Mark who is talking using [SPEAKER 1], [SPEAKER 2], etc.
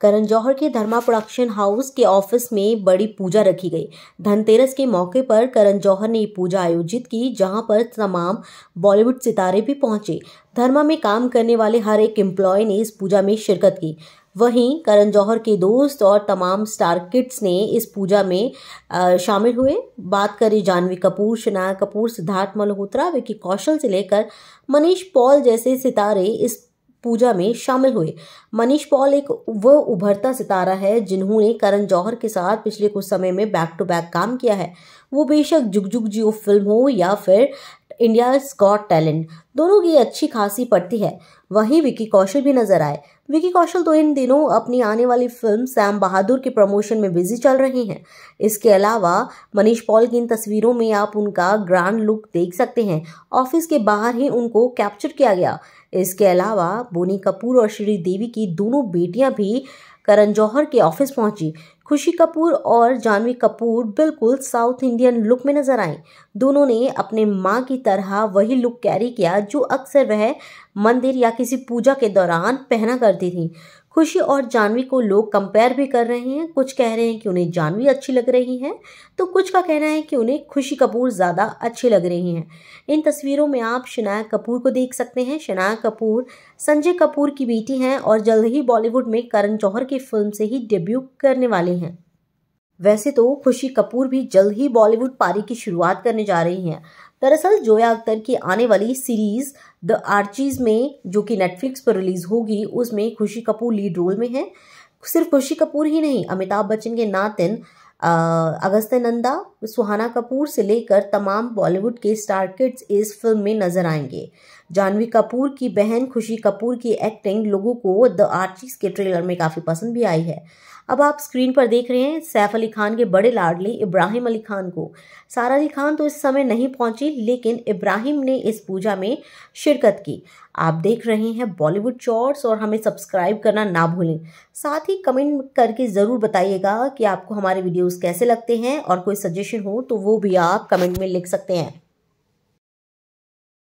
[SPEAKER 1] करण जौहर के Dharma production house के office में बड़ी पूजा रखी गई धनतेरस के मौके पर करण जौहर ने पूजा आयोजित की जहां पर तमाम बॉलीवुड सितारे भी पहुंचे धर्मा में काम करने वाले हर एक एम्प्लॉय ने इस पूजा में शिरकत की वहीं करण जौहर के दोस्त और तमाम स्टार किड्स ने इस पूजा में शामिल हुए बात करें जानवी कपूर शनाया कपूर सिद्धार्थ मल्होत्रा विकी कौशल से लेकर मनीष पॉल जैसे सितारे इस पूजा में शामिल हुए मनीष पॉल एक वह उभरता सितारा है जिन्होंने करण जौहर के साथ पिछले कुछ समय में बैक टू बैक काम किया है वो बेशक जुगजुग जियो फिल्म हो या फिर इंडिया स्कॉट टैलेंट दोनों की अच्छी खासी पड़ती है वहीं विकी कौशल भी नजर आए विकी कौशल तो इन दिनों अपनी आने वाली फिल्म सैम बहादुर के प्रमोशन में बिजी चल रही हैं इसके अलावा मनीष पॉल की इन तस्वीरों में आप उनका ग्रैंड लुक देख सकते हैं ऑफिस के बाहर ही उनको कैप्चर किया गया इसके अलावा बोनी कपूर और श्री देवी की दोनों बेटियां भी करण जौहर के ऑफिस पहुंची खुशी कपूर और जानवी कपूर बिल्कुल साउथ इंडियन लुक में नजर आईं दोनों ने अपने माँ की तरह वही लुक कैरी किया जो अक्सर वह मंदिर या किसी पूजा के दौरान पहना करती थी खुशी और जानवी को लोग कंपेयर भी कर रहे हैं कुछ कह रहे हैं कि उन्हें जानवी अच्छी लग रही हैं तो कुछ का कहना है कि उन्हें खुशी कपूर ज़्यादा अच्छी लग रही हैं इन तस्वीरों में आप शनाया कपूर को देख सकते हैं शनाया कपूर संजय कपूर की बेटी हैं और जल्द ही बॉलीवुड में करण जौहर की फिल्म से ही डेब्यू करने वाले हैं वैसे तो खुशी कपूर भी जल्द ही बॉलीवुड पारी की शुरुआत करने जा रही हैं दरअसल जोया अख्तर की आने वाली सीरीज द आर्चीज में जो कि नेटफ्लिक्स पर रिलीज होगी उसमें खुशी कपूर लीड रोल में है सिर्फ खुशी कपूर ही नहीं अमिताभ बच्चन के नातिन अगस्त्य नंदा सुहाना कपूर से लेकर तमाम बॉलीवुड के स्टार किड्स इस फिल्म में नजर आएंगे जानवी कपूर की बहन खुशी कपूर की एक्टिंग लोगों को द आर्चिस के ट्रेलर में काफ़ी पसंद भी आई है अब आप स्क्रीन पर देख रहे हैं सैफ अली खान के बड़े लाडले इब्राहिम अली खान को सारा अली खान तो इस समय नहीं पहुंचे लेकिन इब्राहिम ने इस पूजा में शिरकत की आप देख रहे हैं बॉलीवुड शॉर्ट्स और हमें सब्सक्राइब करना ना भूलें साथ ही कमेंट करके ज़रूर बताइएगा कि आपको हमारे वीडियोज़ कैसे लगते हैं और कोई सजेशन क्वेश्चन हो तो वो भी आप कमेंट में लिख सकते हैं